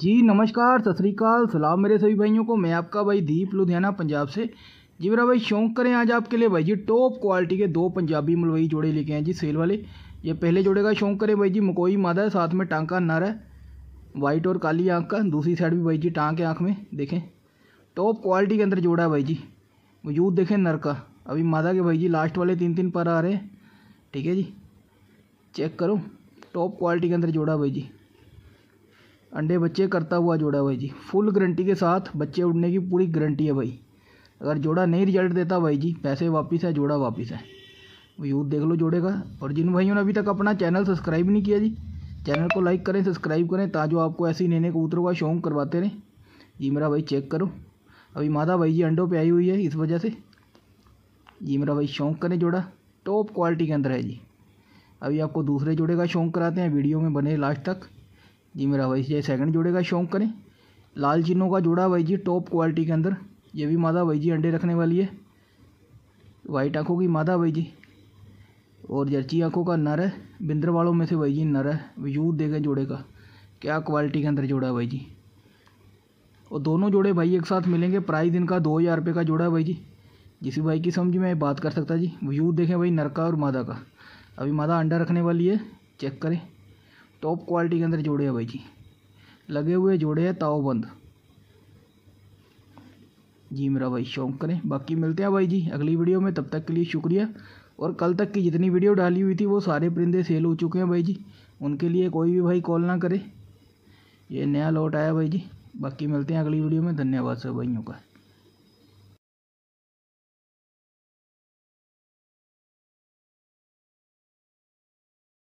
जी नमस्कार सत श्रीकाल सलाम मेरे सभी भाइयों को मैं आपका भाई दीप लुधियाना पंजाब से जी मेरा भाई शौक करें आज आपके लिए भाई जी टॉप क्वालिटी के दो पंजाबी मलवई जोड़े लेके हैं जी सेल वाले ये पहले जोड़े का शौक करें भाई जी मकोई मादा है साथ में टांका नर है वाइट और काली आँख का दूसरी साइड भी भाई जी टाँग के आँख में देखें टॉप क्वालिटी के अंदर जोड़ा है भाई जी वजूद देखें नर का अभी मादा के भाई जी लास्ट वाले तीन तीन पर आ रहे हैं ठीक है जी चेक करो टॉप क्वालिटी के अंदर जोड़ा भाई जी अंडे बच्चे करता हुआ जोड़ा भाई जी फुल गारंटी के साथ बच्चे उड़ने की पूरी गारंटी है भाई अगर जोड़ा नहीं रिजल्ट देता भाई जी पैसे वापस है जोड़ा वापस है यूथ देख लो जोड़े का और जिन भाइयों ने अभी तक अपना चैनल सब्सक्राइब नहीं किया जी चैनल को लाइक करें सब्सक्राइब करें ताजो आपको ऐसे ही नए कबूतरों का शौक करवाते रहें जी मेरा भाई चेक करो अभी मादा भाई जी अंडों पर आई हुई है इस वजह से जी मेरा भाई शौक करें जोड़ा टॉप क्वालिटी के अंदर है जी अभी आपको दूसरे जोड़े का शौक कराते हैं वीडियो में बने लास्ट तक जी मेरा भाई जी सेकंड जोड़े का शौक करें लाल चिन्हों का जोड़ा भाई जी टॉप क्वालिटी के अंदर ये भी मादा भाई जी अंडे रखने वाली है वाइट आँखों की मादा भाई जी और जर्ची आँखों का नर है बिंदर वालों में से भाई जी नर है वजूद देखें जोड़े का क्या क्वालिटी के अंदर जोड़ा भाई जी और दोनों जोड़े भाई एक साथ मिलेंगे प्राइस इनका दो हज़ार रुपये का जोड़ा है भाई जी जिस भाई की समझ में बात कर सकता जी वजूद देखें भाई नर का और मादा का अभी मादा अंडा रखने वाली है चेक करें टॉप क्वालिटी के अंदर जोड़े हैं भाई जी लगे हुए जोड़े हैं बंद जी मेरा भाई शौक करें बाकी मिलते हैं भाई जी अगली वीडियो में तब तक के लिए शुक्रिया और कल तक की जितनी वीडियो डाली हुई थी वो सारे परिंदे सेल हो चुके हैं भाई जी उनके लिए कोई भी भाई कॉल ना करे ये नया लौट आया भाई जी बाकी मिलते हैं अगली वीडियो में धन्यवाद सब भाइयों का